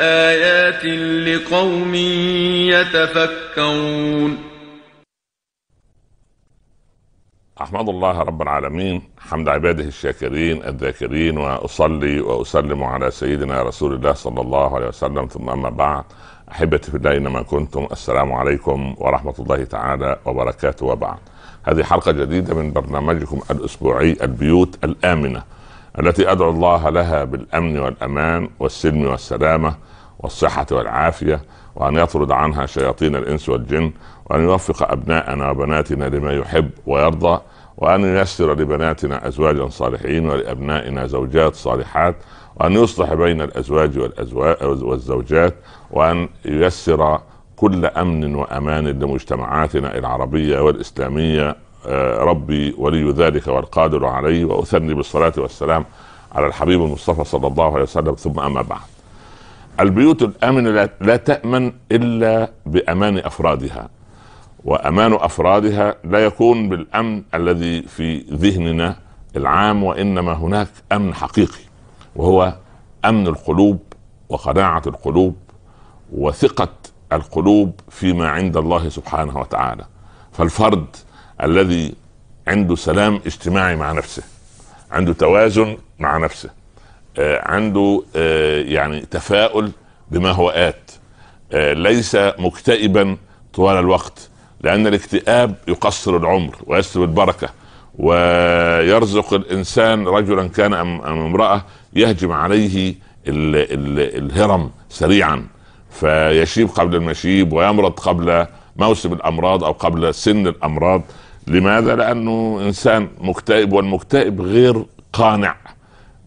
آيات لقوم يتفكرون أحمد الله رب العالمين حمد عباده الشاكرين الذاكرين وأصلي وأسلم على سيدنا رسول الله صلى الله عليه وسلم ثم أما بعد أحبتي في الله أينما كنتم السلام عليكم ورحمة الله تعالى وبركاته وبعد هذه حلقة جديدة من برنامجكم الأسبوعي البيوت الآمنة التي ادعو الله لها بالامن والامان والسلم والسلامه والصحه والعافيه وان يطرد عنها شياطين الانس والجن وان يوفق ابناءنا وبناتنا لما يحب ويرضى وان ييسر لبناتنا ازواجا صالحين ولابنائنا زوجات صالحات وان يصلح بين الازواج والازواج والزوجات وان ييسر كل امن وامان لمجتمعاتنا العربيه والاسلاميه آه، ربي ولي ذلك والقادر عليه واثني بالصلاه والسلام على الحبيب المصطفى صلى الله عليه وسلم ثم اما بعد. البيوت الامنه لا تامن الا بامان افرادها وامان افرادها لا يكون بالامن الذي في ذهننا العام وانما هناك امن حقيقي وهو امن القلوب وقناعه القلوب وثقه القلوب فيما عند الله سبحانه وتعالى فالفرد الذي عنده سلام اجتماعي مع نفسه عنده توازن مع نفسه آه، عنده آه، يعني تفاؤل بما هو آت آه، ليس مكتئبا طوال الوقت لأن الاكتئاب يقصر العمر ويسلب البركة ويرزق الإنسان رجلا كان أم امرأة يهجم عليه الـ الـ الهرم سريعا فيشيب قبل المشيب ويمرض قبل موسم الأمراض أو قبل سن الأمراض لماذا؟ لأنه إنسان مكتئب والمكتئب غير قانع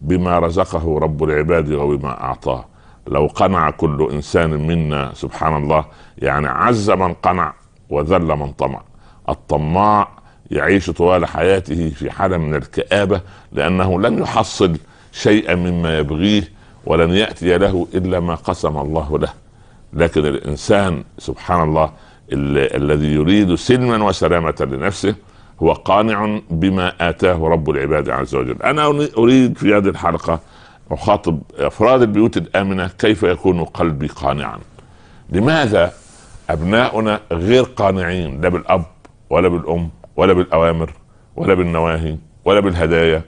بما رزقه رب العباد وبما أعطاه لو قنع كل إنسان منا سبحان الله يعني عز من قنع وذل من طمع الطماع يعيش طوال حياته في حالة من الكآبة لأنه لن يحصل شيئا مما يبغيه ولن يأتي له إلا ما قسم الله له لكن الإنسان سبحان الله الذي يريد سلما وسلامة لنفسه هو قانع بما آتاه رب العباد عز وجل أنا أريد في هذه الحلقة أخاطب أفراد البيوت الآمنة كيف يكون قلبي قانعا لماذا أبناؤنا غير قانعين لا بالأب ولا بالأم ولا بالأوامر ولا بالنواهي ولا بالهدايا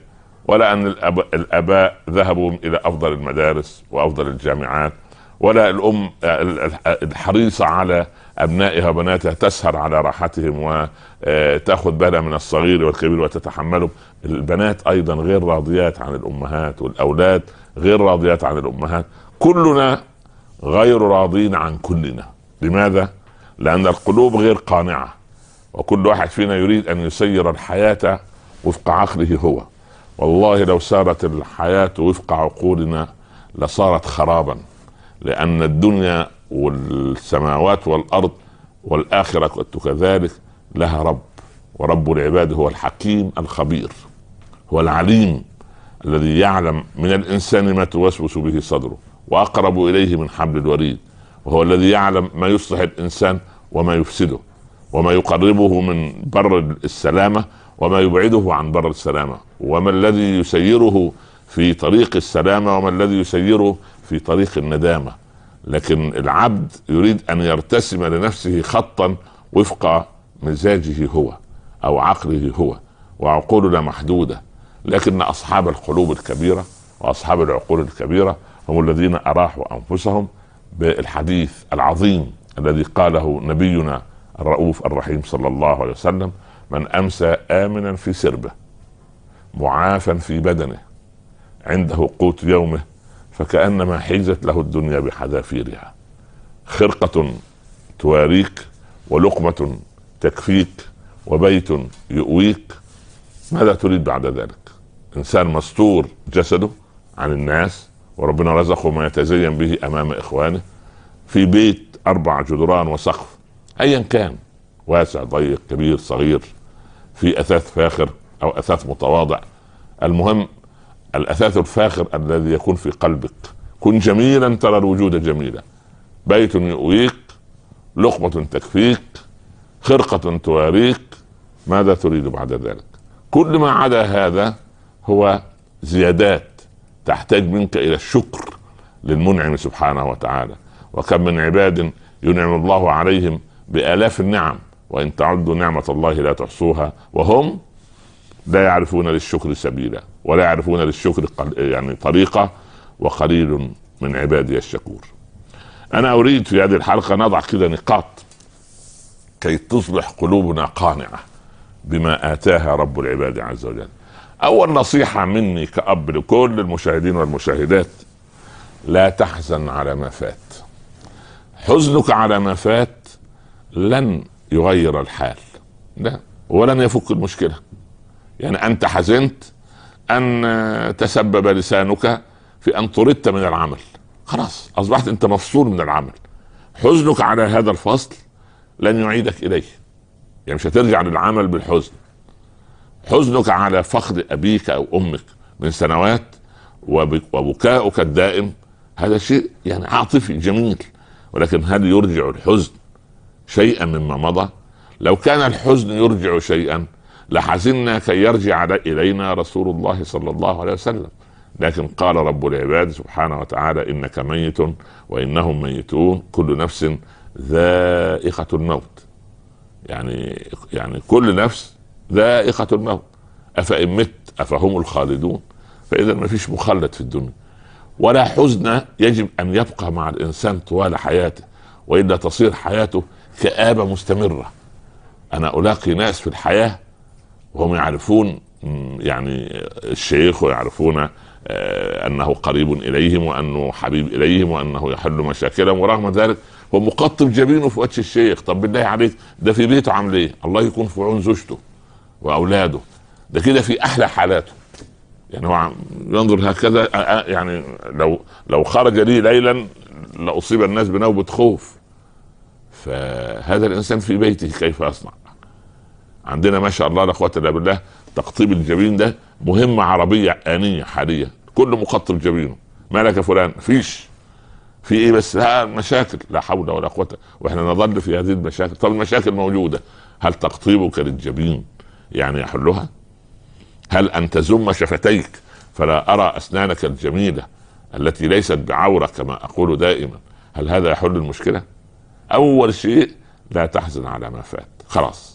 ولا أن الأب... الآباء ذهبوا إلى أفضل المدارس وأفضل الجامعات ولا الام الحريصه على ابنائها وبناتها تسهر على راحتهم وتاخذ آه، بالها من الصغير والكبير وتتحمله البنات ايضا غير راضيات عن الامهات والاولاد غير راضيات عن الامهات كلنا غير راضين عن كلنا لماذا لان القلوب غير قانعه وكل واحد فينا يريد ان يسير الحياه وفق عقله هو والله لو سارت الحياه وفق عقولنا لصارت خرابا لأن الدنيا والسماوات والأرض والآخرة كذلك لها رب ورب العباد هو الحكيم الخبير هو العليم الذي يعلم من الإنسان ما توسوس به صدره وأقرب إليه من حبل الوريد وهو الذي يعلم ما يصلح الإنسان وما يفسده وما يقربه من بر السلامة وما يبعده عن بر السلامة وما الذي يسيره في طريق السلامة وما الذي يسيره في طريق الندامه لكن العبد يريد ان يرتسم لنفسه خطا وفق مزاجه هو او عقله هو وعقولنا محدوده لكن اصحاب القلوب الكبيره واصحاب العقول الكبيره هم الذين اراحوا انفسهم بالحديث العظيم الذي قاله نبينا الرؤوف الرحيم صلى الله عليه وسلم من امسى امنا في سربه معافا في بدنه عنده قوت يومه فكأنما حيزت له الدنيا بحذافيرها خرقة تواريك ولقمة تكفيك وبيت يؤويك ماذا تريد بعد ذلك إنسان مستور جسده عن الناس وربنا رزقه ما يتزين به أمام إخوانه في بيت أربع جدران وسقف أيا كان واسع ضيق كبير صغير في أثاث فاخر أو أثاث متواضع المهم الاثاث الفاخر الذي يكون في قلبك كن جميلا ترى الوجود جميلا بيت يؤويك لقمة تكفيك خرقة تواريك ماذا تريد بعد ذلك كل ما عدا هذا هو زيادات تحتاج منك الى الشكر للمنعم سبحانه وتعالى وكم من عباد ينعم الله عليهم بالاف النعم وان تعدوا نعمه الله لا تحصوها وهم لا يعرفون للشكر سبيلا ولا يعرفون للشكر يعني طريقة وقليل من عبادي الشكور أنا أريد في هذه الحلقة نضع كده نقاط كي تصبح قلوبنا قانعة بما آتاها رب العباد عز وجل أول نصيحة مني كأب لكل المشاهدين والمشاهدات لا تحزن على ما فات حزنك على ما فات لن يغير الحال لا ولن يفك المشكلة يعني أنت حزنت ان تسبب لسانك في ان طردت من العمل خلاص اصبحت انت مفصول من العمل حزنك على هذا الفصل لن يعيدك اليه يعني مش هترجع للعمل بالحزن حزنك على فقد ابيك او امك من سنوات وبكاؤك الدائم هذا شيء يعني عاطفي جميل ولكن هل يرجع الحزن شيئا مما مضى لو كان الحزن يرجع شيئا لحزنا كي يرجع الينا رسول الله صلى الله عليه وسلم لكن قال رب العباد سبحانه وتعالى انك ميت وانهم ميتون كل نفس ذائقه الموت يعني يعني كل نفس ذائقه الموت افان مت افهم الخالدون فاذا ما فيش مخلد في الدنيا ولا حزن يجب ان يبقى مع الانسان طوال حياته والا تصير حياته كابه مستمره انا الاقي ناس في الحياه وهم يعرفون يعني الشيخ ويعرفون آه، انه قريب اليهم وانه حبيب اليهم وانه يحل مشاكلهم ورغم ذلك هو مقطب جبينه في وجه الشيخ طب بالله عليك ده في بيته عامل ايه؟ الله يكون في عون زوجته واولاده ده كده في احلى حالاته يعني هو ينظر هكذا آه، آه، يعني لو لو خرج لي ليلا لاصيب الناس بنوبه خوف فهذا الانسان في بيته كيف يصنع؟ عندنا ما شاء الله لا قوه الا بالله تقطيب الجبين ده مهمه عربيه انيه حاليه كل مقطب جبينه مالك يا فلان فيش في ايه بس ها مشاكل لا حول ولا قوه واحنا نظل في هذه المشاكل طب المشاكل موجوده هل تقطيبك للجبين يعني يحلها هل ان تزم شفتيك فلا ارى اسنانك الجميله التي ليست بعوره كما اقول دائما هل هذا يحل المشكله اول شيء لا تحزن على ما فات خلاص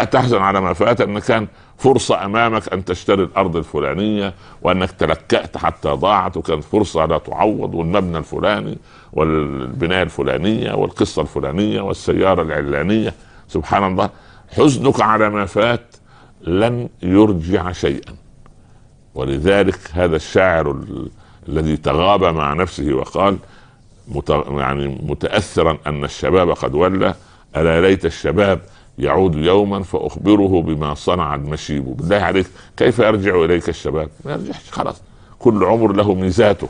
تحزن على ما فات ان كان فرصه امامك ان تشتري الارض الفلانيه وانك تلكأت حتى ضاعت وكانت فرصه لا تعوض والمبنى الفلاني والبنايه الفلانيه والقصه الفلانيه والسياره العلانيه سبحان الله حزنك على ما فات لن يرجع شيئا ولذلك هذا الشاعر الذي تغاب مع نفسه وقال يعني متاثرا ان الشباب قد ولى الا ليت الشباب يعود يوما فاخبره بما صنع المشيب بالله عليك كيف يرجع اليك الشباب ما يرجعش خلاص كل عمر له ميزاته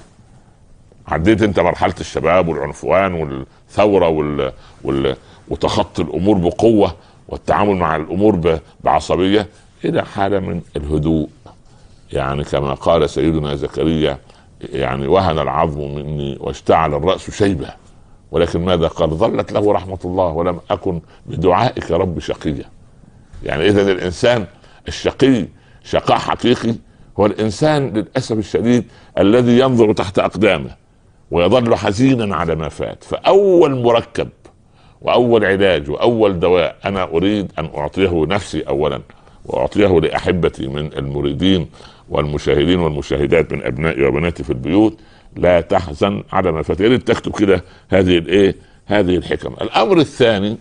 عديت انت مرحله الشباب والعنفوان والثوره وال... وال... وتخطي الامور بقوه والتعامل مع الامور بعصبيه الى حاله من الهدوء يعني كما قال سيدنا زكريا يعني وهن العظم مني واشتعل الراس شيبه ولكن ماذا قال ظلت له رحمة الله ولم أكن بدعائك رب شقيا يعني إذا الإنسان الشقي شقاء حقيقي هو الإنسان للأسف الشديد الذي ينظر تحت أقدامه ويظل حزينا على ما فات فأول مركب وأول علاج وأول دواء أنا أريد أن أعطيه نفسي أولا وأعطيه لأحبتي من المريدين والمشاهدين والمشاهدات من أبنائي وبناتي في البيوت لا تحزن على ما فات يا تكتب كده هذه الايه هذه الحكم الامر الثاني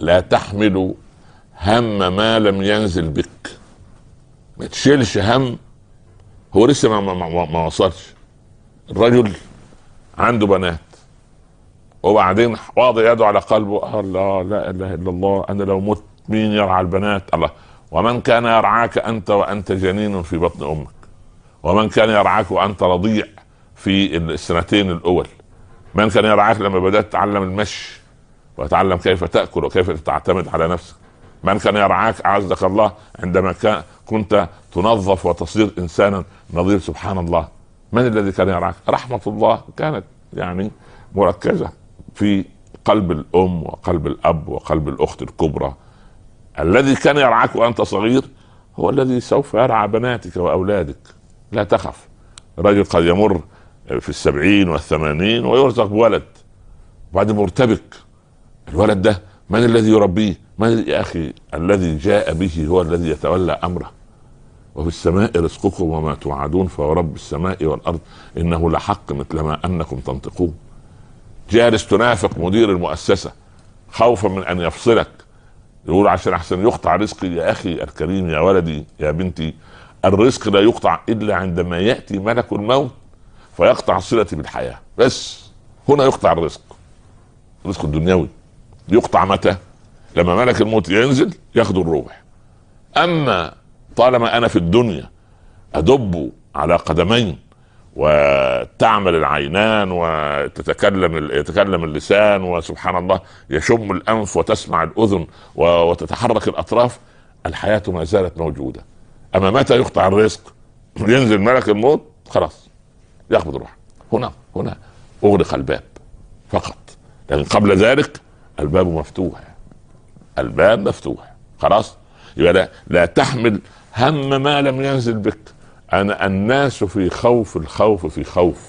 لا تحمل هم ما لم ينزل بك ما تشيلش هم هو لسه ما, ما, ما, ما وصلش الرجل عنده بنات وبعدين واضع يده على قلبه الله لا اله الا الله انا لو مت مين يرعى البنات الله ومن كان يرعاك انت وانت جنين في بطن امك ومن كان يرعاك وانت رضيع في السنتين الاول من كان يرعاك لما بدات تتعلم المشي وتتعلم كيف تاكل وكيف تعتمد على نفسك من كان يرعاك اعزك الله عندما كان كنت تنظف وتصير انسانا نظير سبحان الله من الذي كان يرعاك رحمه الله كانت يعني مركزه في قلب الام وقلب الاب وقلب الاخت الكبرى الذي كان يرعاك وانت صغير هو الذي سوف يرعى بناتك واولادك لا تخف رجل قد يمر في السبعين والثمانين ويرزق بولد وبعدين مرتبك الولد ده من الذي يربيه؟ من يا اخي الذي جاء به هو الذي يتولى امره وفي السماء رزقكم وما توعدون فورب السماء والارض انه لحق مثل ما انكم تنطقون جالس تنافق مدير المؤسسه خوفا من ان يفصلك يقول عشان احسن يقطع رزقي يا اخي الكريم يا ولدي يا بنتي الرزق لا يقطع الا عندما ياتي ملك الموت فيقطع صلتي بالحياه بس هنا يقطع الرزق الرزق الدنيوي يقطع متى؟ لما ملك الموت ينزل ياخد الروح اما طالما انا في الدنيا ادب على قدمين وتعمل العينان وتتكلم يتكلم اللسان وسبحان الله يشم الانف وتسمع الاذن وتتحرك الاطراف الحياه ما زالت موجوده اما متى يقطع الرزق ينزل ملك الموت خلاص ياخذ روحه هنا هنا اغلق الباب فقط لكن قبل ذلك الباب مفتوح الباب مفتوح خلاص يبقى لا, لا تحمل هم ما لم ينزل بك انا الناس في خوف الخوف في خوف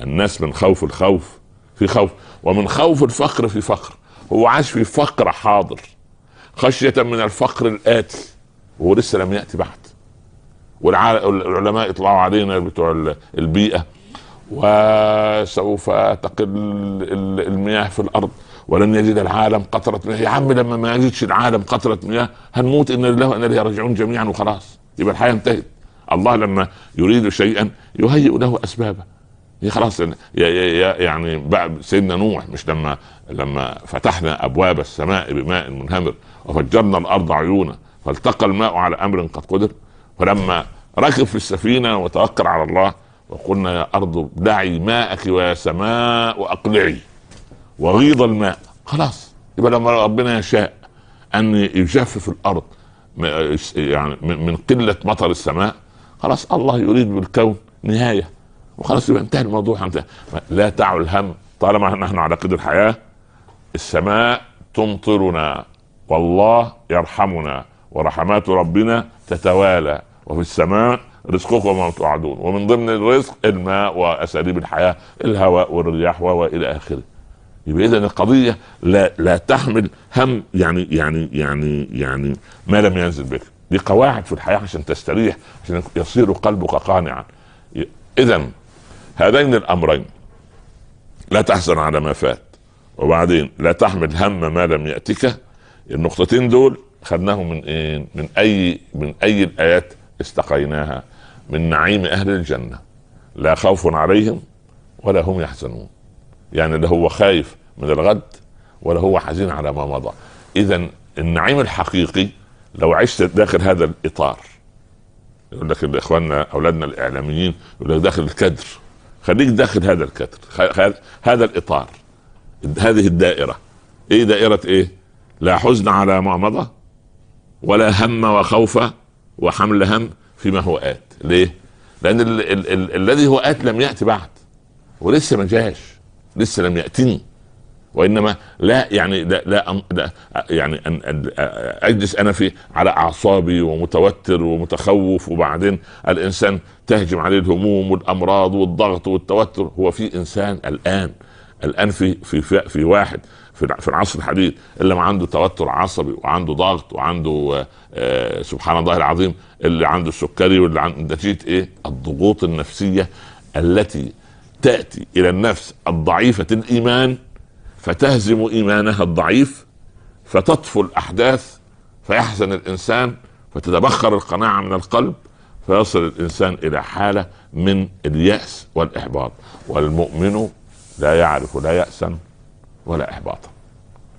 الناس من خوف الخوف في خوف ومن خوف الفقر في فقر هو عاش في فقر حاضر خشية من الفقر الآتي وهو لسه لم ياتي بعد والعلماء يطلعوا علينا بتوع البيئه وسوف تقل المياه في الارض ولن يجد العالم قطرة مياه يا عم لما ما يجدش العالم قطرة مياه هنموت إن لله وان إليه راجعون جميعا وخلاص يبقى الحياة انتهت الله لما يريد شيئا يهيئ له أسبابه هي خلاص يعني, يعني سيدنا نوح مش لما لما فتحنا ابواب السماء بماء منهمر وفجرنا الارض عيونا فالتقى الماء على امر قد قدر فلما ركب في السفينه وتوكل على الله وقلنا يا ارض دعي ماءك ويا سماء اقلعي وغيض الماء خلاص يبقى لما ربنا يشاء ان يجفف الارض يعني من قله مطر السماء خلاص الله يريد بالكون نهايه وخلاص يبقى انتهى الموضوع انتهى لا تعوا الهم طالما نحن على قيد الحياه السماء تمطرنا والله يرحمنا ورحمات ربنا تتوالى وفي السماء رزقكم وما توعدون ومن ضمن الرزق الماء واساليب الحياه الهواء والرياح والى اخره يبقى اذا القضيه لا لا تحمل هم يعني يعني يعني يعني ما لم ينزل بك دي قواعد في الحياه عشان تستريح عشان يصير قلبك قانعا اذا هذين الامرين لا تحزن على ما فات وبعدين لا تحمل هم ما لم ياتك النقطتين دول خدناه من ايه؟ من اي من اي الايات استقيناها من نعيم اهل الجنه لا خوف عليهم ولا هم يحزنون يعني لا هو خايف من الغد ولا هو حزين على ما مضى اذا النعيم الحقيقي لو عشت داخل هذا الاطار يقول لك اخواننا اولادنا الاعلاميين يقول لك داخل الكدر خليك داخل هذا الكدر هذا الاطار هذه الدائره ايه دائره ايه لا حزن على ما مضى ولا هم وخوف وحمل هم فيما هو آت ليه؟ لأن ال ال ال الذي هو آت لم يأتي بعد ولسه ما جاش لسه لم يأتني وإنما لا يعني لا, لا, لا يعني أن أجلس أنا في على أعصابي ومتوتر ومتخوف وبعدين الإنسان تهجم عليه الهموم والأمراض والضغط والتوتر هو في إنسان الآن الآن في في في, في واحد في العصر الحديث اللي ما عنده توتر عصبي وعنده ضغط وعنده آه، آه، سبحان الله العظيم اللي عنده السكري واللي عنده نتيجه ايه؟ الضغوط النفسيه التي تاتي الى النفس الضعيفه الايمان فتهزم ايمانها الضعيف فتطفو الاحداث فيحزن الانسان فتتبخر القناعه من القلب فيصل الانسان الى حاله من الياس والاحباط والمؤمن لا يعرف لا ياسا ولا إحباطا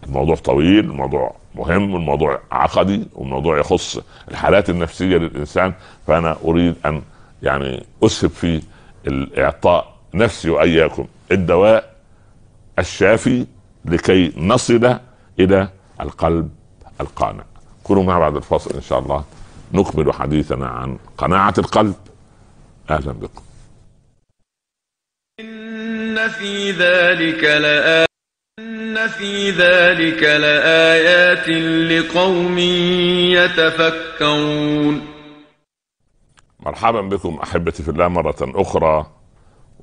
الموضوع طويل الموضوع مهم الموضوع عقدي والموضوع يخص الحالات النفسية للإنسان فأنا أريد أن يعني أسهب في الإعطاء نفسي وإياكم الدواء الشافي لكي نصل إلى القلب القانع كونوا مع بعد الفاصل إن شاء الله نكمل حديثنا عن قناعة القلب أهلا بكم إن في ذلك لآية إن في ذلك لآيات لقوم يتفكرون مرحبا بكم أحبتي في الله مرة أخرى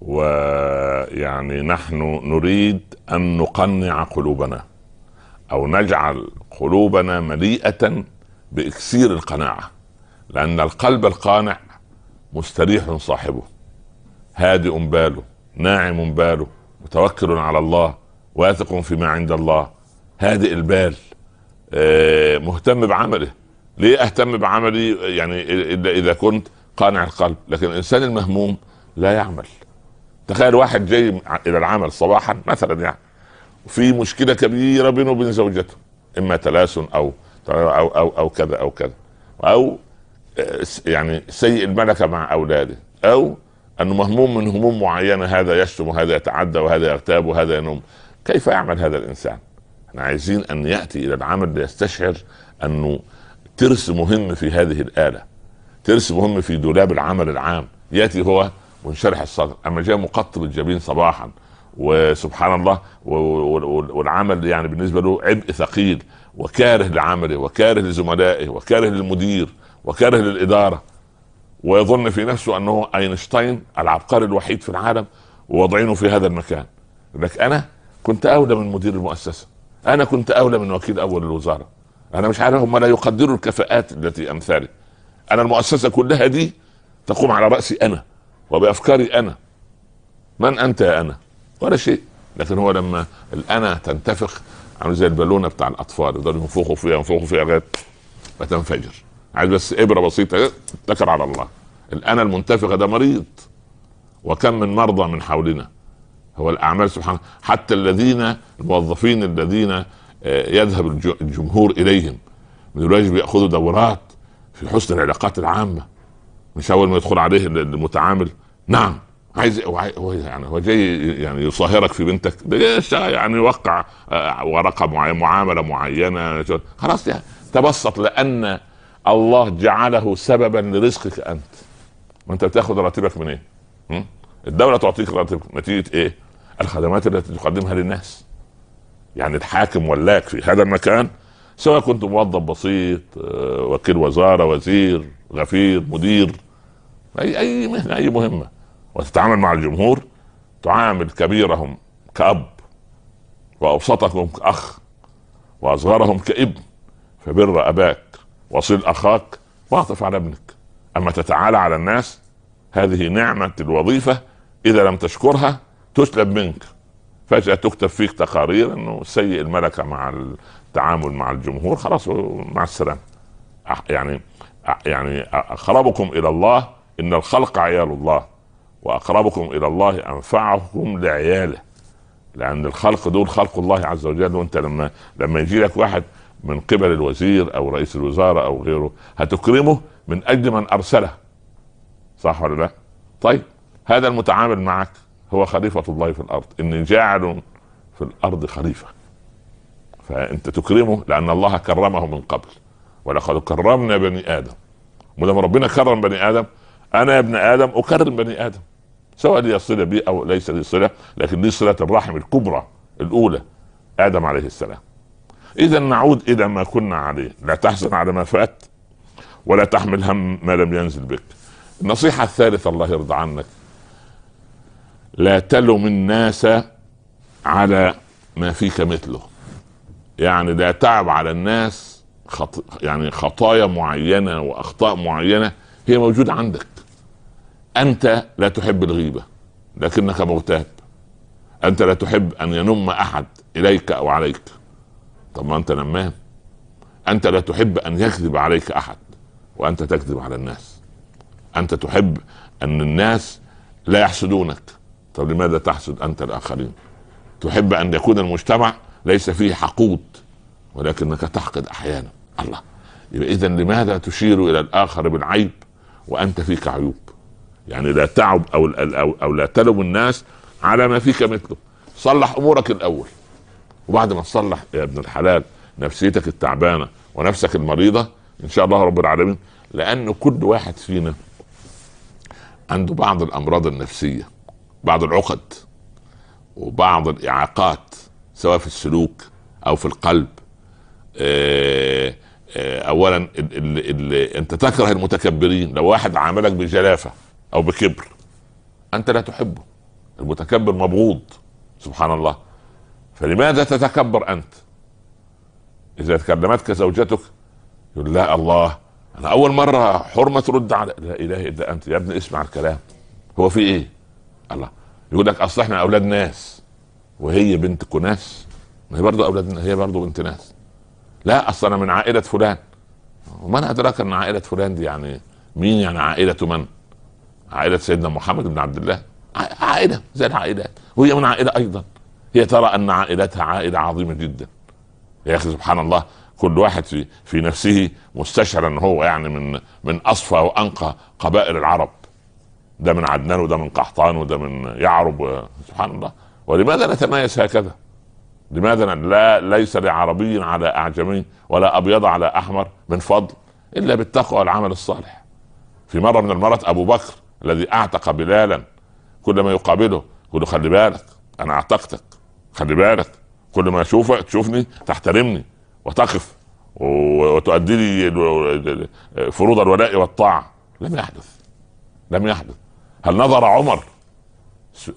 ويعني نحن نريد أن نقنع قلوبنا أو نجعل قلوبنا مليئة بإكسير القناعة لأن القلب القانع مستريح صاحبه هادئ باله ناعم باله متوكل على الله واثق فيما عند الله هادئ البال آه، مهتم بعمله ليه اهتم بعملي يعني الا اذا كنت قانع القلب لكن الانسان المهموم لا يعمل تخيل واحد جاي الى العمل صباحا مثلا يعني في مشكله كبيره بينه وبين زوجته اما تلاسن او او او او كذا او كذا او آه، يعني سيء الملكه مع اولاده او انه مهموم من هموم معينه هذا يشتم وهذا يتعدى وهذا يغتاب وهذا ينوم كيف يعمل هذا الانسان؟ احنا عايزين ان ياتي الى العمل ليستشعر انه ترس مهم في هذه الاله ترس مهم في دولاب العمل العام ياتي هو منشرح الصدر اما جاء مقطر الجبين صباحا وسبحان الله والعمل يعني بالنسبه له عبء ثقيل وكاره لعمله وكاره لزملائه وكاره للمدير وكاره للاداره ويظن في نفسه انه اينشتاين العبقري الوحيد في العالم ووضعينه في هذا المكان لك انا كنت اولى من مدير المؤسسه انا كنت اولى من وكيل اول الوزاره انا مش عارف هم لا يقدروا الكفاءات التي امثالي انا المؤسسه كلها دي تقوم على راسي انا وبافكاري انا من انت يا انا ولا شيء لكن هو لما الانا تنتفخ عامل زي البالونه بتاع الاطفال يقدروا ينفخوا فيها ينفخوا فيها لغايه ما تنفجر عايز بس ابره بسيطه اتكل إيه؟ على الله الانا المنتفخه ده مريض وكم من مرضى من حولنا هو الاعمال سبحان حتى الذين الموظفين الذين آه، يذهب الجمهور اليهم من الواجب ياخذوا دورات في حسن العلاقات العامه مش اول ما يدخل عليه المتعامل نعم عايز هو يعني هو جاي يعني يصاهرك في بنتك ده يعني يوقع آه، ورقه معينه معامله معينه خلاص يعني تبسط لان الله جعله سببا لرزقك انت وانت بتاخد راتبك من ايه؟ الدوله تعطيك راتبك نتيجه ايه؟ الخدمات التي تقدمها للناس يعني الحاكم ولاك في هذا المكان سواء كنت موظف بسيط آه، وكيل وزاره وزير غفير مدير اي اي مهنه اي مهمه وتتعامل مع الجمهور تعامل كبيرهم كاب واوسطهم كاخ واصغرهم كابن فبر اباك وصل اخاك واعطف على ابنك اما تتعالى على الناس هذه نعمه الوظيفه اذا لم تشكرها تسلب منك فجأة تكتب فيك تقارير انه سيء الملكة مع التعامل مع الجمهور خلاص مع السلامة يعني يعني اقربكم الى الله ان الخلق عيال الله واقربكم الى الله انفعكم لعياله لان الخلق دول خلق الله عز وجل وانت لما لما يجي لك واحد من قبل الوزير او رئيس الوزاره او غيره هتكرمه من اجل من ارسله صح ولا لا؟ طيب هذا المتعامل معك هو خليفة الله في الأرض إني جاعل في الأرض خليفة فأنت تكرمه لأن الله كرمه من قبل ولقد كرمنا بني آدم ولما ربنا كرم بني آدم أنا يا ابن آدم أكرم بني آدم سواء لي صلة بي أو ليس لي صلة لكن لي صلة الرحم الكبرى الأولى آدم عليه السلام إذا نعود إلى ما كنا عليه لا تحزن على ما فات ولا تحمل هم ما لم ينزل بك النصيحة الثالثة الله يرضى عنك لا تلم الناس على ما فيك مثله يعني لا تعب على الناس خط... يعني خطايا معينه واخطاء معينه هي موجوده عندك انت لا تحب الغيبه لكنك مغتاب انت لا تحب ان ينم احد اليك او عليك طب ما انت نمام انت لا تحب ان يكذب عليك احد وانت تكذب على الناس انت تحب ان الناس لا يحسدونك طب لماذا تحسد انت الاخرين تحب ان يكون المجتمع ليس فيه حقود ولكنك تحقد احيانا الله يبقى اذا لماذا تشير الى الاخر بالعيب وانت فيك عيوب يعني لا تعب او او, لا تلوم الناس على ما فيك مثله صلح امورك الاول وبعد ما تصلح يا ابن الحلال نفسيتك التعبانه ونفسك المريضه ان شاء الله رب العالمين لان كل واحد فينا عنده بعض الامراض النفسيه بعض العقد وبعض الاعاقات سواء في السلوك او في القلب آه، آه، اولا انت تكره المتكبرين لو واحد عاملك بجلافه او بكبر انت لا تحبه المتكبر مبغوض سبحان الله فلماذا تتكبر انت اذا كلمتك زوجتك يقول لا الله انا اول مره حرمه ترد على لا اله الا انت يا ابني اسمع الكلام هو في ايه الله يقول لك اصل احنا اولاد ناس وهي بنت كناس ما هي برضه اولاد هي برضه بنت ناس لا اصل انا من عائله فلان ومن ادراك ان عائله فلان دي يعني مين يعني عائله من؟ عائله سيدنا محمد بن عبد الله عائله زي العائلات وهي من عائله ايضا هي ترى ان عائلتها عائله عظيمه جدا يا اخي سبحان الله كل واحد في في نفسه مستشعر ان هو يعني من من اصفى وانقى قبائل العرب ده من عدنان وده من قحطان وده من يعرب سبحان الله ولماذا نتمايز هكذا؟ لماذا لا ليس لعربي على اعجمي ولا ابيض على احمر من فضل الا بالتقوى والعمل الصالح. في مره من المرات ابو بكر الذي اعتق بلالا كلما يقابله يقول له خلي بالك انا اعتقتك خلي بالك كل ما اشوفك تشوفني تحترمني وتقف وتؤدي لي فروض الولاء والطاعه لم يحدث لم يحدث هل نظر عمر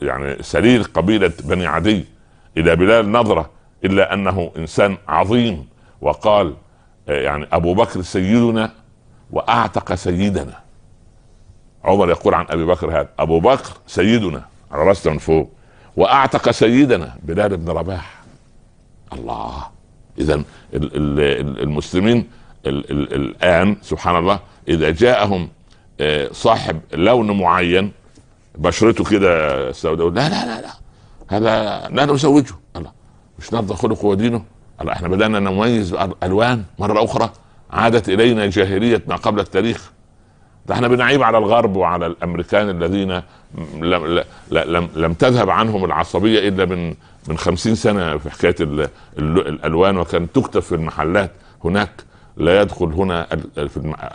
يعني سرير قبيلة بني عدي إلى بلال نظرة إلا أنه إنسان عظيم وقال آه، يعني أبو بكر سيدنا وأعتق سيدنا عمر يقول عن أبي بكر هذا أبو بكر سيدنا على رأسنا من فوق وأعتق سيدنا بلال بن رباح الله إذا المسلمين الآن سبحان الله إذا جاءهم صاحب لون معين بشرته كده سوداء لا لا لا لا هذا لا نزوجه الله مش نرضى خلقه ودينه الله احنا بدانا نميز الوان مره اخرى عادت الينا جاهليه ما قبل التاريخ ده احنا بنعيب على الغرب وعلى الامريكان الذين لم, لم, لم تذهب عنهم العصبيه الا من من خمسين سنه في حكايه الالوان وكانت تكتب في المحلات هناك لا يدخل هنا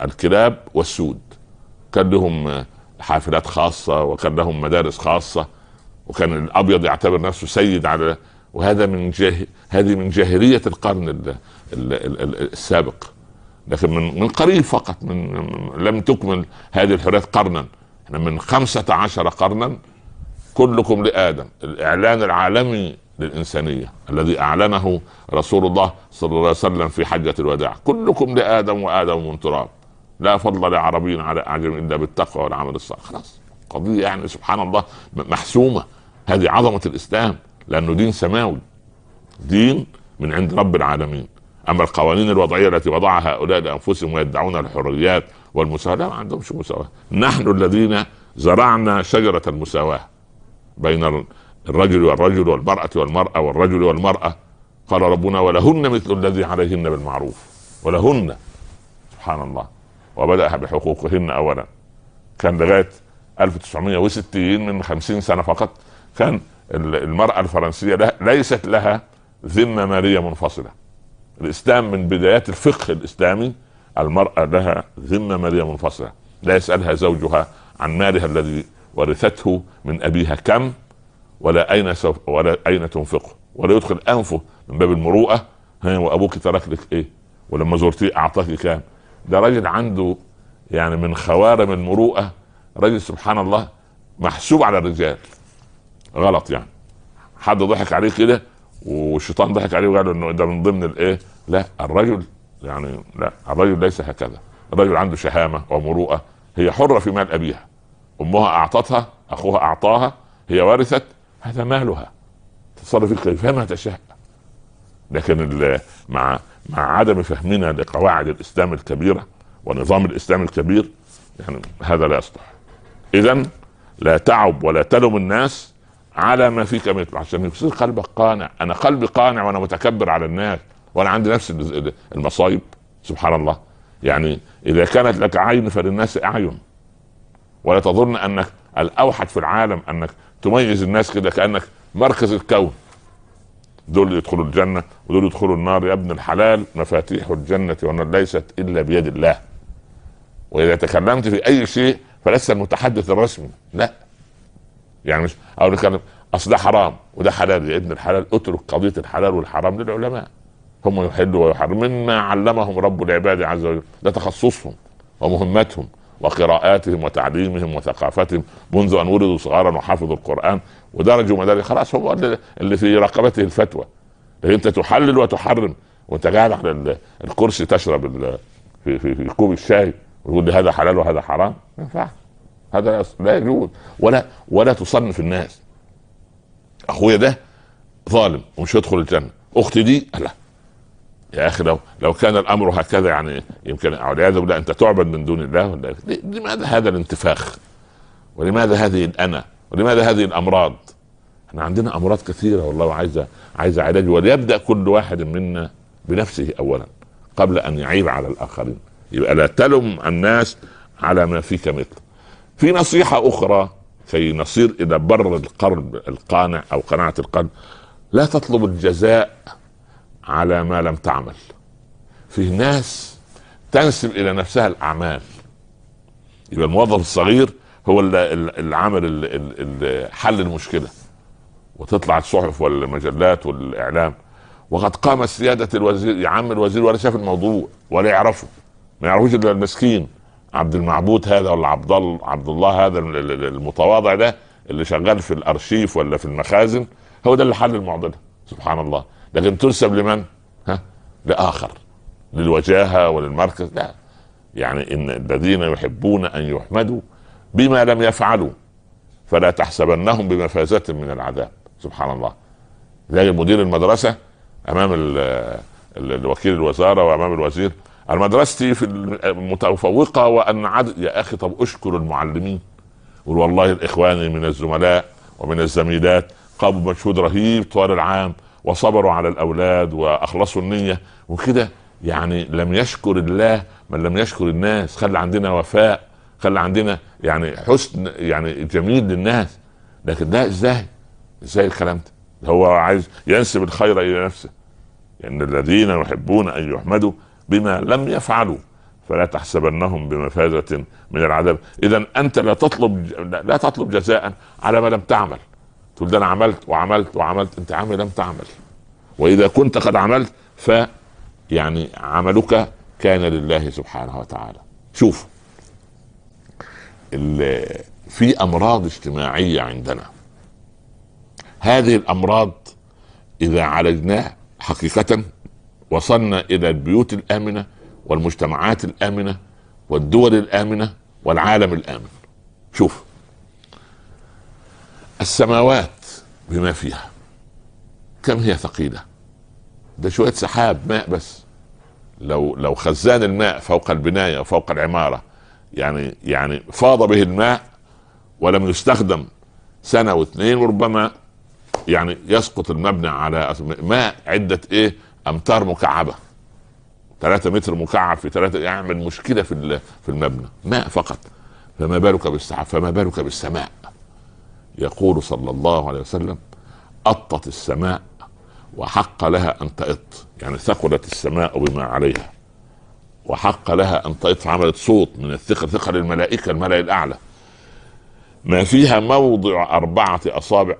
الكلاب والسود كان لهم حافلات خاصة وكان لهم مدارس خاصة وكان الأبيض يعتبر نفسه سيد على وهذا من جاه... هذه من جاهلية القرن ال... ال... ال... السابق لكن من من قريب فقط من لم تكمل هذه الحريات قرنا احنا من خمسة عشر قرنا كلكم لآدم الإعلان العالمي للإنسانية الذي أعلنه رسول الله صلى الله عليه وسلم في حجة الوداع كلكم لآدم وآدم من تراب لا فضل لعربي على اعجم الا بالتقوى والعمل الصالح خلاص قضيه يعني سبحان الله محسومه هذه عظمه الاسلام لانه دين سماوي دين من عند رب العالمين اما القوانين الوضعيه التي وضعها هؤلاء لانفسهم ويدعون الحريات والمساواه لا ما عندهمش مساواه نحن الذين زرعنا شجره المساواه بين الرجل والرجل والمراه والمراه والرجل والمراه قال ربنا ولهن مثل الذي عليهن بالمعروف ولهن سبحان الله وبداها بحقوقهن أولا كان لغاية 1960 من 50 سنة فقط كان المرأة الفرنسية ليست لها ذمة مالية منفصلة الإسلام من بدايات الفقه الإسلامي المرأة لها ذمة مالية منفصلة لا يسألها زوجها عن مالها الذي ورثته من أبيها كم ولا أين سوف ولا أين تنفقه ولا يدخل أنفه من باب المروءة ها وأبوك ترك لك إيه ولما زرتيه أعطاك كام ده راجل عنده يعني من خوارم المروءه راجل سبحان الله محسوب على الرجال غلط يعني حد ضحك عليه كده والشيطان ضحك عليه وقال انه ده من ضمن الايه لا الرجل يعني لا الرجل ليس هكذا الرجل عنده شهامه ومروءه هي حره في مال ابيها امها اعطتها اخوها اعطاها هي ورثت هذا مالها تتصرف كيفما تشاء لكن مع مع عدم فهمنا لقواعد الاسلام الكبيره ونظام الاسلام الكبير يعني هذا لا يصلح اذا لا تعب ولا تلم الناس على ما فيك من عشان يصير قلبك قانع انا قلبي قانع وانا متكبر على الناس وانا عندي نفس المصايب سبحان الله يعني اذا كانت لك عين فللناس اعين ولا تظن انك الاوحد في العالم انك تميز الناس كده كانك مركز الكون دول يدخلوا الجنة ودول يدخلوا النار يا ابن الحلال مفاتيح الجنة والنار ليست إلا بيد الله وإذا تكلمت في أي شيء فلست المتحدث الرسمي لا يعني مش أو نتكلم أصل ده حرام وده حلال يا ابن الحلال اترك قضية الحلال والحرام للعلماء هم يحلوا ويحرموا مما علمهم رب العباد عز وجل ده تخصصهم ومهمتهم وقراءاتهم وتعليمهم وثقافتهم منذ ان ولدوا صغارا وحفظوا القران ودرجوا ما خلاص هو اللي في رقبته الفتوى لكن انت تحلل وتحرم وانت قاعد على الكرسي تشرب في, في, في كوب الشاي وتقول لي هذا حلال وهذا حرام ما ينفعش هذا لا يجوز ولا ولا تصنف الناس اخويا ده ظالم ومش هيدخل الجنه اختي دي لا يا اخي لو لو كان الامر هكذا يعني يمكن والعياذ بالله انت تعبد من دون الله ولا لماذا هذا الانتفاخ؟ ولماذا هذه الانا؟ ولماذا هذه الامراض؟ احنا عندنا امراض كثيره والله عايزه عايزه علاج وليبدا كل واحد منا بنفسه اولا قبل ان يعيب على الاخرين يبقى لا تلم الناس على ما فيك مثل في نصيحه اخرى كي نصير الى بر القلب القانع او قناعه القلب لا تطلب الجزاء على ما لم تعمل في ناس تنسب الى نفسها الاعمال يبقى الموظف الصغير هو اللي عمل حل المشكله وتطلع الصحف والمجلات والاعلام وقد قام سياده الوزير يا عم الوزير ولا شاف الموضوع ولا يعرفه ما يعرفوش الا المسكين عبد المعبود هذا ولا عبد عبد الله هذا المتواضع ده اللي شغال في الارشيف ولا في المخازن هو ده اللي حل المعضله سبحان الله لكن تنسب لمن؟ ها؟ لآخر للوجاهة وللمركز لا يعني إن الذين يحبون أن يحمدوا بما لم يفعلوا فلا تحسبنهم بمفازة من العذاب سبحان الله زي مدير المدرسة أمام الوكيل الوزارة وأمام الوزير المدرستي في المتفوقة وأن عدد يا أخي طب أشكر المعلمين والله إخواني من الزملاء ومن الزميلات قاموا بمجهود رهيب طوال العام وصبروا على الاولاد واخلصوا النيه وكده يعني لم يشكر الله من لم يشكر الناس خلى عندنا وفاء خلى عندنا يعني حسن يعني جميل للناس لكن ده ازاي ازاي الكلام ده هو عايز ينسب الخير الى نفسه ان الذين يحبون ان يحمدوا بما لم يفعلوا فلا تحسبنهم بمفازه من العذاب اذا انت لا تطلب لا تطلب جزاء على ما لم تعمل تقول ده انا عملت وعملت وعملت انت عامل لم تعمل واذا كنت قد عملت ف يعني عملك كان لله سبحانه وتعالى شوف في امراض اجتماعيه عندنا هذه الامراض اذا عالجناها حقيقه وصلنا الى البيوت الامنه والمجتمعات الامنه والدول الامنه والعالم الامن شوف السماوات بما فيها كم هي ثقيله ده شويه سحاب ماء بس لو لو خزان الماء فوق البنايه وفوق العماره يعني يعني فاض به الماء ولم يستخدم سنه واثنين وربما يعني يسقط المبنى على ماء عده ايه امتار مكعبه ثلاثة متر مكعب في ثلاثة يعمل مشكله في في المبنى ماء فقط فما بالك بالسحاب فما بالك بالسماء يقول صلى الله عليه وسلم أطت السماء وحق لها أن تأط يعني ثقلت السماء بما عليها وحق لها أن تأط عملت صوت من الثقل ثقل الملائكة الملأ الأعلى ما فيها موضع أربعة أصابع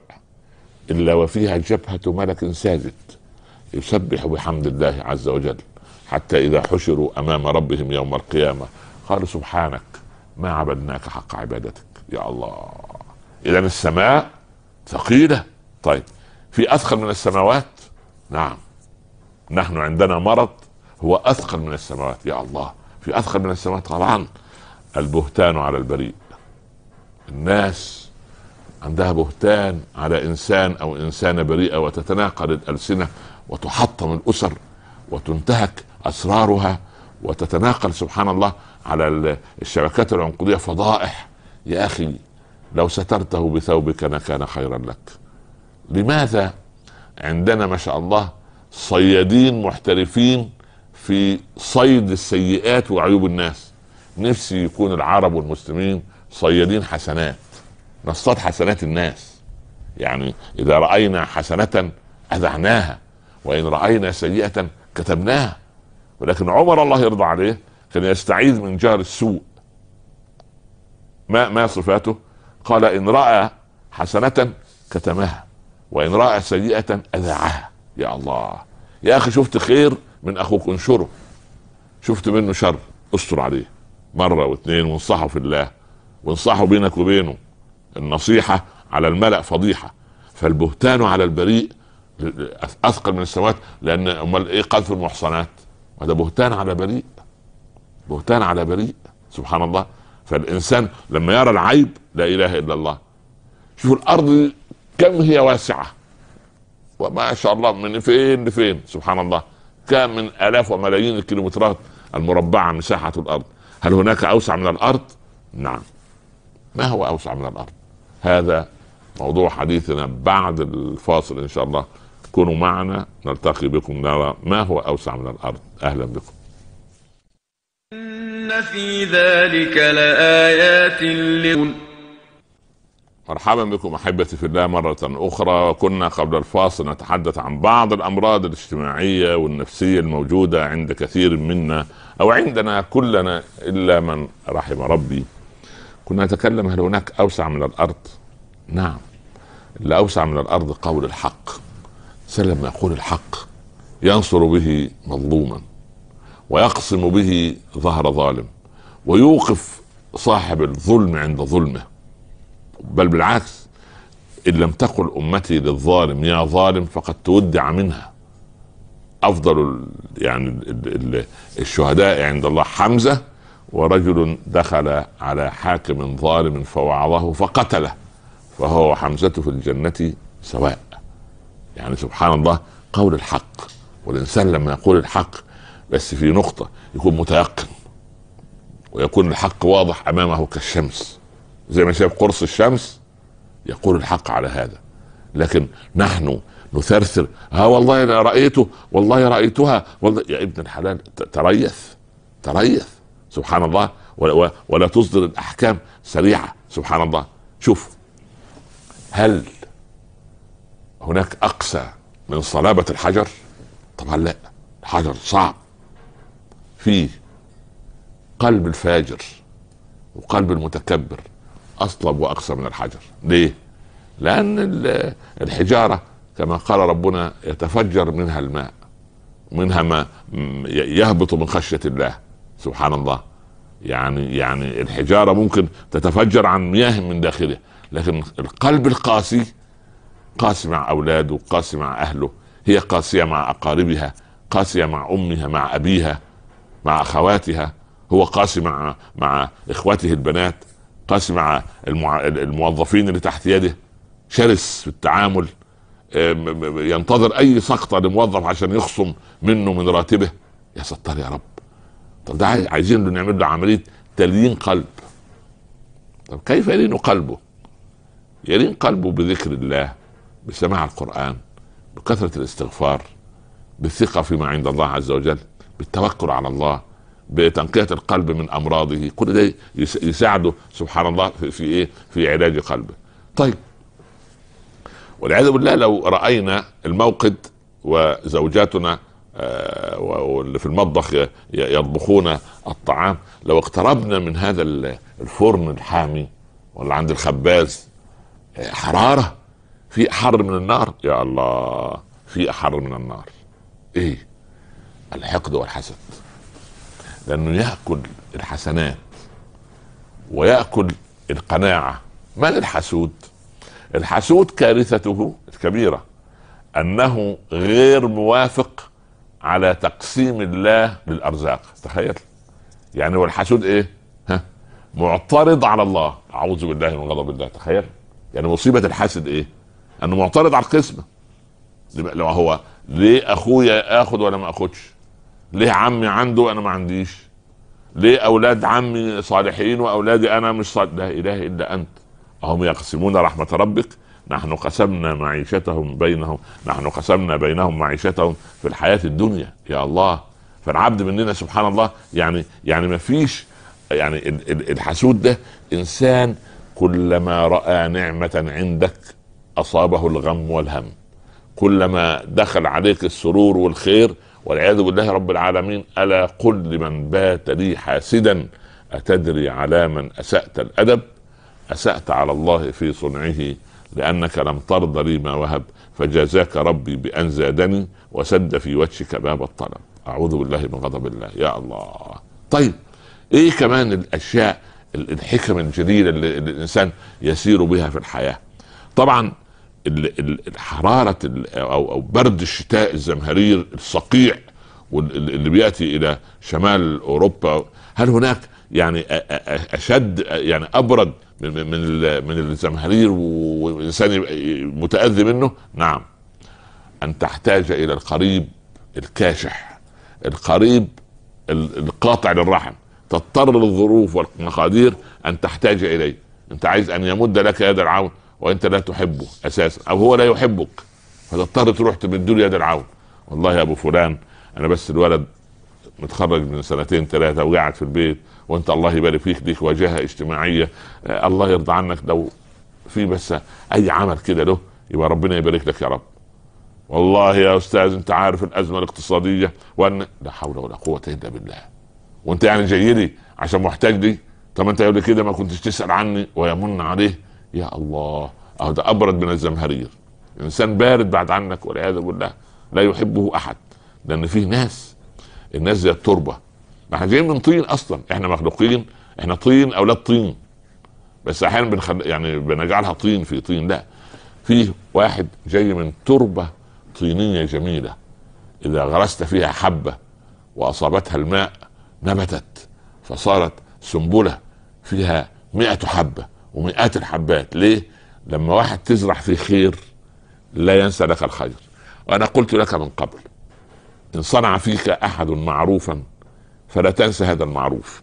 إلا وفيها جبهة ملك ساجد يسبح بحمد الله عز وجل حتى إذا حشروا أمام ربهم يوم القيامة قالوا سبحانك ما عبدناك حق عبادتك يا الله اذا السماء ثقيله طيب في اثقل من السماوات نعم نحن عندنا مرض هو اثقل من السماوات يا الله في اثقل من السماوات طبعا البهتان على البريء الناس عندها بهتان على انسان او انسانه بريئه وتتناقل الالسنه وتحطم الاسر وتنتهك اسرارها وتتناقل سبحان الله على الشبكات العنقوديه فضائح يا اخي لو سترته بثوبك لكان خيرا لك لماذا عندنا ما شاء الله صيادين محترفين في صيد السيئات وعيوب الناس نفسي يكون العرب والمسلمين صيادين حسنات نصطاد حسنات الناس يعني اذا راينا حسنه اذعناها وان راينا سيئه كتبناها ولكن عمر الله يرضى عليه كان يستعيذ من جار السوء ما ما صفاته قال إن رأى حسنة كتمها وإن رأى سيئة أذاعها يا الله يا أخي شفت خير من أخوك انشره شفت منه شر استر عليه مرة واثنين وانصحه في الله وانصحه بينك وبينه النصيحة على الملأ فضيحة فالبهتان على البريء اثقل من السماوات لان امال ايه قذف المحصنات هذا بهتان على بريء بهتان على بريء سبحان الله فالانسان لما يرى العيب لا اله الا الله شوف الارض كم هي واسعه وما شاء الله من فين لفين سبحان الله كم من الاف وملايين الكيلومترات المربعه مساحه الارض هل هناك اوسع من الارض نعم ما هو اوسع من الارض هذا موضوع حديثنا بعد الفاصل ان شاء الله كونوا معنا نلتقي بكم نرى ما هو اوسع من الارض اهلا بكم في ذلك لآيات لأولي مرحبا بكم احبتي في الله مره اخرى كنا قبل الفاصل نتحدث عن بعض الامراض الاجتماعيه والنفسيه الموجوده عند كثير منا او عندنا كلنا الا من رحم ربي كنا نتكلم هل هناك اوسع من الارض نعم اللي اوسع من الارض قول الحق سلم يقول الحق ينصر به مظلوما ويقسم به ظهر ظالم ويوقف صاحب الظلم عند ظلمه بل بالعكس ان لم تقل امتي للظالم يا ظالم فقد تودع منها افضل يعني الشهداء عند الله حمزه ورجل دخل على حاكم ظالم فوعظه فقتله فهو وحمزه في الجنه سواء يعني سبحان الله قول الحق والانسان لما يقول الحق بس في نقطة يكون متيقن ويكون الحق واضح أمامه كالشمس زي ما شاف قرص الشمس يقول الحق على هذا لكن نحن نثرثر ها آه والله انا رايته والله رايتها والله يا ابن الحلال تريث تريث سبحان الله ولا, ولا تصدر الاحكام سريعه سبحان الله شوف هل هناك اقسى من صلابه الحجر؟ طبعا لا الحجر صعب في قلب الفاجر وقلب المتكبر اصلب واقسى من الحجر ليه لان الحجاره كما قال ربنا يتفجر منها الماء منها ما يهبط من خشيه الله سبحان الله يعني يعني الحجاره ممكن تتفجر عن مياه من داخلها لكن القلب القاسي قاسي مع اولاده قاسي مع اهله هي قاسيه مع اقاربها قاسيه مع امها مع ابيها مع اخواتها هو قاسي مع مع اخوته البنات قاسي مع المع... الموظفين اللي تحت يده شرس في التعامل ينتظر اي سقطه لموظف عشان يخصم منه من راتبه يا ستار يا رب طب ده عايزين نعمل له عمليه تليين قلب طب كيف يلين قلبه يلين قلبه بذكر الله بسماع القران بكثره الاستغفار بالثقه فيما عند الله عز وجل بالتوكل على الله بتنقية القلب من أمراضه كل ده يساعده سبحان الله في, في إيه في علاج قلبه طيب والعياذ بالله لو رأينا الموقد وزوجاتنا آه، واللي في المطبخ يطبخون الطعام لو اقتربنا من هذا الفرن الحامي ولا عند الخباز آه، حرارة في أحر من النار يا الله في أحر من النار ايه الحقد والحسد لانه ياكل الحسنات وياكل القناعه من الحسود الحسود كارثته الكبيره انه غير موافق على تقسيم الله للارزاق تخيل يعني والحسود ايه ها معترض على الله اعوذ بالله من غضب الله تخيل يعني مصيبه الحاسد ايه انه معترض على القسمه لو هو ليه اخويا اخذ ولا ما اخدش ليه عمي عنده وانا ما عنديش ليه اولاد عمي صالحين واولادي انا مش صالح لا اله الا انت هم يقسمون رحمه ربك نحن قسمنا معيشتهم بينهم نحن قسمنا بينهم معيشتهم في الحياه الدنيا يا الله فالعبد مننا سبحان الله يعني يعني ما فيش يعني الحسود ده انسان كلما راى نعمه عندك اصابه الغم والهم كلما دخل عليك السرور والخير والعياذ بالله رب العالمين ألا قل لمن بات لي حاسدا أتدري على من أسأت الأدب أسأت على الله في صنعه لأنك لم ترض لي ما وهب فجازاك ربي بأن زادني وسد في وجهك باب الطلب أعوذ بالله من غضب الله يا الله طيب إيه كمان الأشياء الحكم الجليلة اللي الإنسان يسير بها في الحياة طبعا حرارة أو أو برد الشتاء الزمهرير الصقيع واللي بيأتي إلى شمال أوروبا هل هناك يعني أشد يعني أبرد من من الزمهرير والإنسان متأذي منه؟ نعم أن تحتاج إلى القريب الكاشح القريب القاطع للرحم تضطر الظروف والمقادير أن تحتاج إليه أنت عايز أن يمد لك يد العون وانت لا تحبه اساسا او هو لا يحبك فتضطر تروح تمد له يد العون والله يا ابو فلان انا بس الولد متخرج من سنتين ثلاثه وقاعد في البيت وانت الله يبارك فيك ليك واجهه اجتماعيه الله يرضى عنك لو في بس اي عمل كده له يبقى ربنا يبارك لك يا رب والله يا استاذ انت عارف الازمه الاقتصاديه وان لا حول ولا قوه الا بالله وانت يعني جاي لي عشان محتاج لي طب انت قبل كده ما كنتش تسال عني ويمن عليه يا الله أهو ده أبرد من الزمهرير إنسان بارد بعد عنك والعياذ بالله لا يحبه أحد لأن فيه ناس الناس زي التربة ما احنا جايين من طين أصلا احنا مخلوقين احنا طين أولاد طين بس أحيانا بنخل... يعني بنجعلها طين في طين لا فيه واحد جاي من تربة طينية جميلة إذا غرست فيها حبة وأصابتها الماء نبتت فصارت سنبلة فيها مئة حبة ومئات الحبات ليه؟ لما واحد تزرع فيه خير لا ينسى لك الخير وأنا قلت لك من قبل إن صنع فيك أحد معروفا فلا تنسى هذا المعروف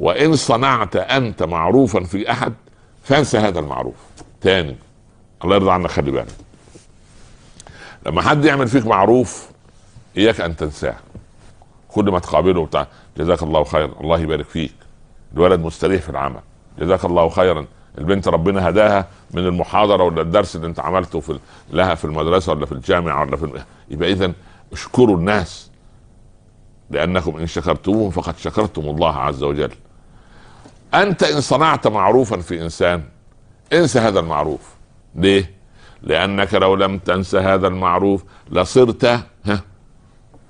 وإن صنعت أنت معروفا في أحد فانسى هذا المعروف تاني الله يرضى عنك خلي بالك لما حد يعمل فيك معروف إياك أن تنساه كل ما تقابله بتاع جزاك الله خير الله يبارك فيك الولد مستريح في العمل جزاك الله خيرا البنت ربنا هداها من المحاضره ولا الدرس اللي انت عملته في لها في المدرسه ولا في الجامعه ولا في يبقى اذا اشكروا الناس لانكم ان شكرتموهم فقد شكرتم الله عز وجل انت ان صنعت معروفا في انسان انسى هذا المعروف ليه لانك لو لم تنسى هذا المعروف لصرت ها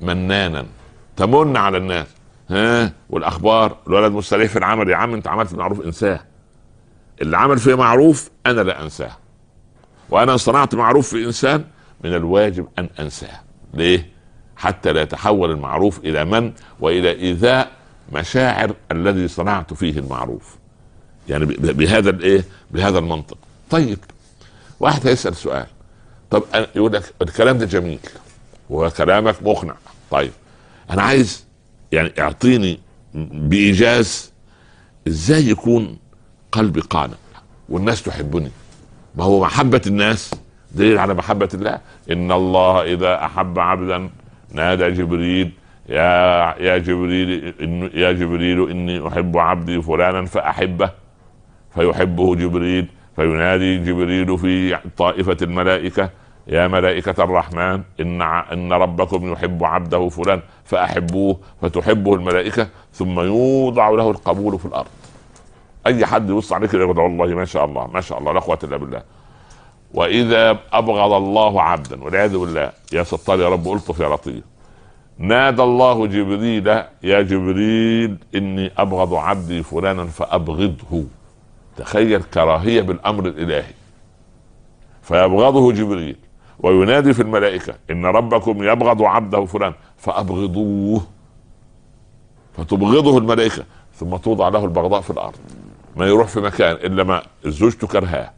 منانا تمن على الناس ها والاخبار الولد مستريح في العمل يا عم انت عملت معروف انساه اللي عمل فيه معروف انا لا انساه وانا صنعت معروف في انسان من الواجب ان انساه ليه حتى لا يتحول المعروف الى من والى ايذاء مشاعر الذي صنعت فيه المعروف يعني بهذا الايه بهذا المنطق طيب واحد هيسال سؤال طب يقول لك الكلام ده جميل وكلامك مقنع طيب انا عايز يعني اعطيني بايجاز ازاي يكون قلبي قانع والناس تحبني ما هو محبه الناس دليل على محبه الله ان الله اذا احب عبدا نادى جبريل يا يا جبريل إن يا جبريل اني احب عبدي فلانا فاحبه فيحبه جبريل فينادي جبريل في طائفه الملائكه يا ملائكة الرحمن إن إن ربكم يحب عبده فلان فأحبوه فتحبه الملائكة ثم يوضع له القبول في الأرض. أي حد يبص عليك يقول والله ما شاء الله ما شاء الله لا قوة إلا بالله. وإذا أبغض الله عبدا والعياذ بالله يا ستار يا رب ألطف يا لطيف. نادى الله جبريل يا جبريل إني أبغض عبدي فلانا فأبغضه. تخيل كراهية بالأمر الإلهي. فيبغضه جبريل وينادي في الملائكة إن ربكم يبغض عبده فلان فأبغضوه فتبغضه الملائكة ثم توضع له البغضاء في الأرض ما يروح في مكان إلا ما زوجته كرهاه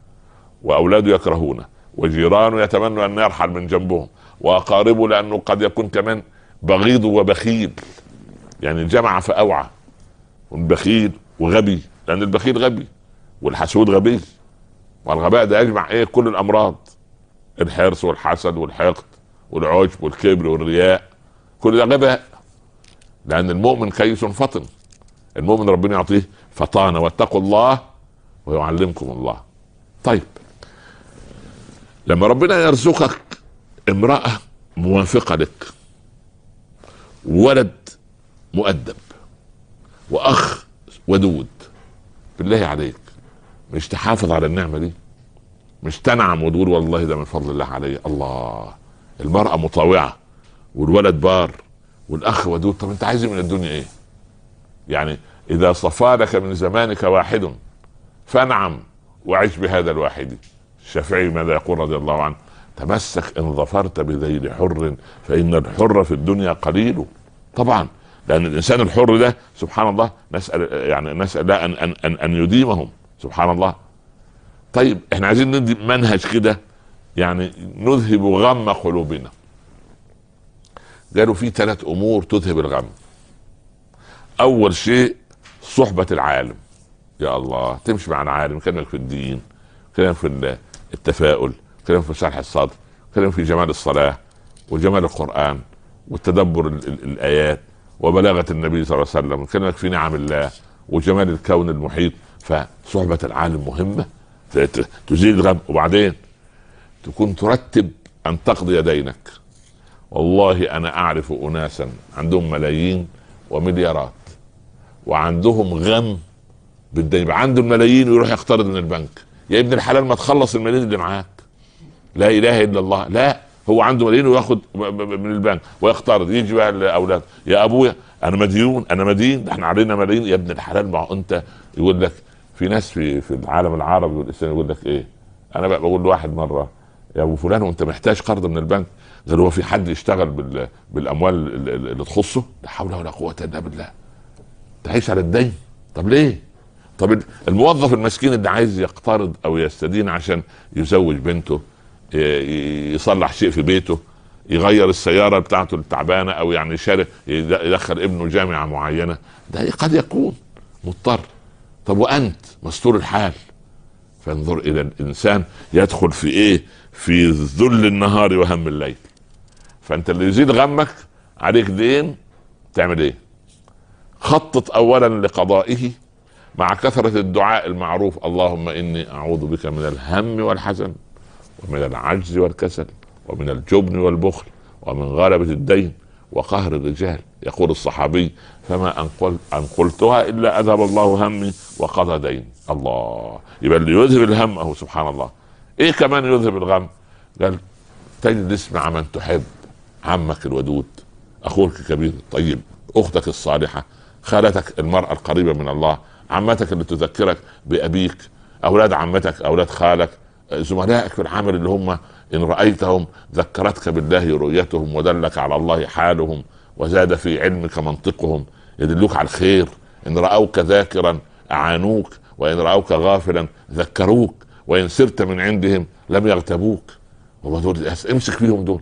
وأولاده يكرهونه وجيرانه يتمنوا أن يرحل من جنبهم وأقاربه لأنه قد يكون كمان بغيض وبخيل يعني جمع فأوعى بخيل وغبي لأن البخيل غبي والحسود غبي والغباء ده يجمع إيه كل الأمراض الحرص والحسد والحقد والعجب والكبر والرياء كل ده غباء لأن المؤمن كيس فطن المؤمن ربنا يعطيه فطانة واتقوا الله ويعلمكم الله طيب لما ربنا يرزقك امرأة موافقة لك ولد مؤدب وأخ ودود بالله عليك مش تحافظ على النعمة دي مش تنعم وتقول والله ده من فضل الله علي الله المرأة مطاوعة والولد بار والأخ ودود طب أنت عايز إيه من الدنيا إيه؟ يعني إذا صفى لك من زمانك واحد فانعم وعش بهذا الواحد الشافعي ماذا يقول رضي الله عنه تمسك إن ظفرت بذيل حر فإن الحر في الدنيا قليل طبعا لأن الإنسان الحر ده سبحان الله نسأل يعني نسأل لا أن أن, أن يديمهم سبحان الله طيب احنا عايزين ندي منهج كده يعني نذهب غم قلوبنا قالوا في ثلاث امور تذهب الغم اول شيء صحبه العالم يا الله تمشي مع العالم كلامك في الدين كلام في التفاؤل كلام في شرح الصدر كلام في جمال الصلاه وجمال القران وتدبر الايات وبلاغه النبي صلى الله عليه وسلم كلامك في نعم الله وجمال الكون المحيط فصحبه العالم مهمه تزيل الغم وبعدين تكون ترتب ان تقضي دينك والله انا اعرف اناسا عندهم ملايين ومليارات وعندهم غم بالدين عنده الملايين ويروح يقترض من البنك يا ابن الحلال ما تخلص الملايين اللي معاك لا اله الا الله لا هو عنده ملايين وياخد من البنك ويقترض يجي بقى لاولاده يا ابويا انا مديون انا مدين احنا علينا ملايين يا ابن الحلال ما انت يقول لك في ناس في في العالم العربي والاسلامي يقول لك ايه انا بقى بقول لواحد مره يا ابو فلان وانت محتاج قرض من البنك غير هو في حد يشتغل بال... بالاموال اللي تخصه لا حول ولا قوه الا بالله تعيش على الدين طب ليه طب الموظف المسكين اللي عايز يقترض او يستدين عشان يزوج بنته يصلح شيء في بيته يغير السياره بتاعته التعبانه او يعني يدخل ابنه جامعه معينه ده قد يكون مضطر طب وانت مستور الحال فانظر الى الانسان يدخل في ايه في ذل النهار وهم الليل فانت اللي يزيد غمك عليك دين تعمل ايه خطط اولا لقضائه مع كثرة الدعاء المعروف اللهم إني أعوذ بك من الهم والحزن ومن العجز والكسل ومن الجبن والبخل ومن غلبة الدين وقهر الرجال يقول الصحابي فما أن, أن قلتها إلا أذهب الله همي وقضى ديني الله يبقى اللي يذهب الهم أهو سبحان الله إيه كمان يذهب الغم قال تجلس مع من تحب عمك الودود أخوك الكبير الطيب أختك الصالحة خالتك المرأة القريبة من الله عمتك اللي تذكرك بأبيك أولاد عمتك أولاد خالك زملائك في العمل اللي هم إن رأيتهم ذكرتك بالله رؤيتهم ودلك على الله حالهم وزاد في علمك منطقهم يدلوك على الخير إن رأوك ذاكرا أعانوك وإن رأوك غافلا ذكروك وإن سرت من عندهم لم يغتبوك هم دول امسك فيهم دول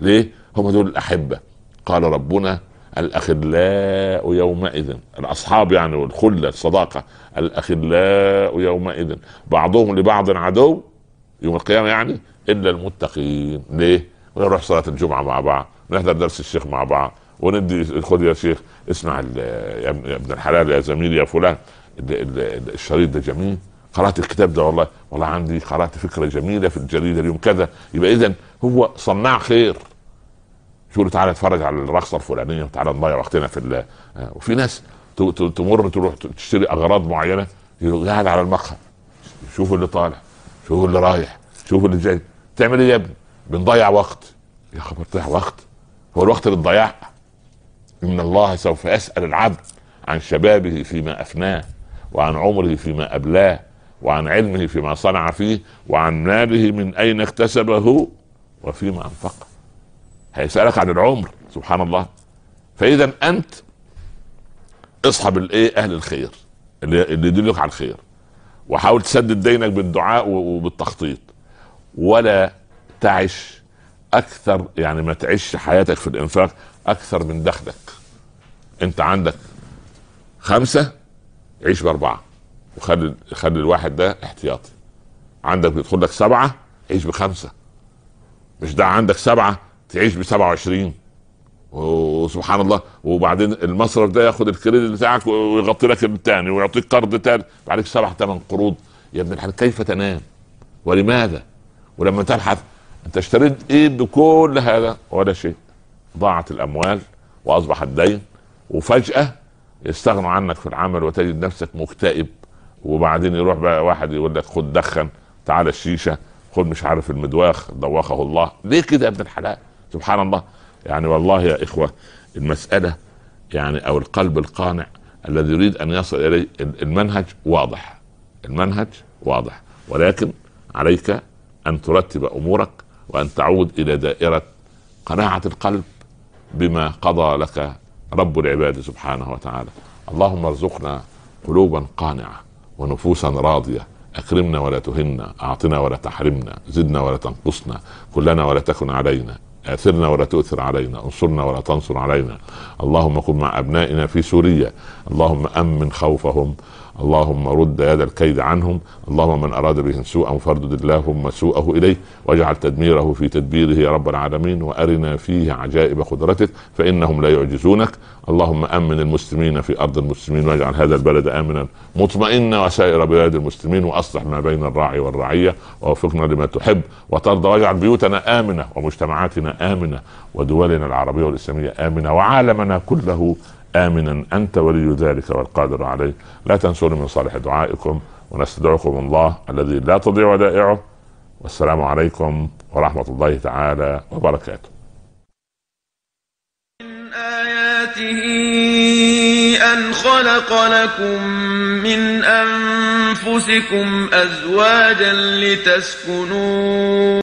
ليه؟ هم دول الأحبة قال ربنا الاخلاء يومئذ الاصحاب يعني والخله الصداقه الاخلاء يومئذ بعضهم لبعض عدو يوم القيامه يعني الا المتقين ليه؟ ونروح صلاه الجمعه مع بعض ونحضر درس الشيخ مع بعض وندي خد يا شيخ اسمع يا ابن الحلال يا زميلي يا فلان الشريط ده جميل قرات الكتاب ده والله والله عندي قرات فكره جميله في الجريده اليوم كذا يبقى اذا هو صناع خير شو تعالى اتفرج على الرقصه الفلانيه وتعالى نضيع وقتنا في آه، وفي ناس تمر تروح تشتري اغراض معينه قاعد على المقهى شوفوا اللي طالع شوفوا اللي رايح شوفوا اللي جاي تعمل ايه يا ابني؟ بنضيع وقت يا خبر تضيع وقت هو الوقت للضياع ان الله سوف يسال العبد عن شبابه فيما افناه وعن عمره فيما ابلاه وعن علمه فيما صنع فيه وعن ماله من اين اكتسبه وفيما انفقه هيسالك عن العمر سبحان الله فاذا انت اصحب الايه اهل الخير اللي يدلك على الخير وحاول تسدد دينك بالدعاء وبالتخطيط ولا تعش اكثر يعني ما تعيش حياتك في الانفاق اكثر من دخلك انت عندك خمسه عيش باربعه وخلي خلي الواحد ده احتياطي عندك بيدخل لك سبعه عيش بخمسه مش ده عندك سبعه تعيش ب 27 وسبحان الله وبعدين المصرف ده ياخد الكريدت بتاعك ويغطي لك الثاني ويعطيك قرض ثالث عليك سبع ثمان قروض يا ابن الحلال كيف تنام ولماذا؟ ولما تبحث انت اشتريت ايه بكل هذا ولا شيء ضاعت الاموال واصبح الدين وفجاه يستغنوا عنك في العمل وتجد نفسك مكتئب وبعدين يروح بقى واحد يقول لك خد دخن تعال الشيشه خد مش عارف المدواخ دوخه الله ليه كده يا ابن الحلال سبحان الله يعني والله يا اخوه المساله يعني او القلب القانع الذي يريد ان يصل اليه المنهج واضح المنهج واضح ولكن عليك ان ترتب امورك وان تعود الى دائره قناعه القلب بما قضى لك رب العباد سبحانه وتعالى اللهم ارزقنا قلوبا قانعه ونفوسا راضيه اكرمنا ولا تهنا اعطنا ولا تحرمنا زدنا ولا تنقصنا كلنا ولا تكن علينا آثرنا ولا تؤثر علينا انصرنا ولا تنصر علينا اللهم كن مع أبنائنا في سوريا اللهم أمن خوفهم اللهم رد يد الكيد عنهم اللهم من أراد بهم سوءا فردد اللهم سوءه إليه واجعل تدميره في تدبيره يا رب العالمين وأرنا فيه عجائب قدرتك فإنهم لا يعجزونك اللهم أمن المسلمين في أرض المسلمين واجعل هذا البلد آمنا مطمئنا وسائر بلاد المسلمين وأصلح ما بين الراعي والرعية ووفقنا لما تحب وترضى واجعل بيوتنا آمنة ومجتمعاتنا آمنة ودولنا العربية والإسلامية آمنة وعالمنا كله امنا انت ولي ذلك والقادر عليه لا تنسوني من صالح دعائكم ونستدعكم الله الذي لا تضيع ودائعه والسلام عليكم ورحمه الله تعالى وبركاته من آياته أن خلق لكم من أنفسكم أزواجا لتسكنوا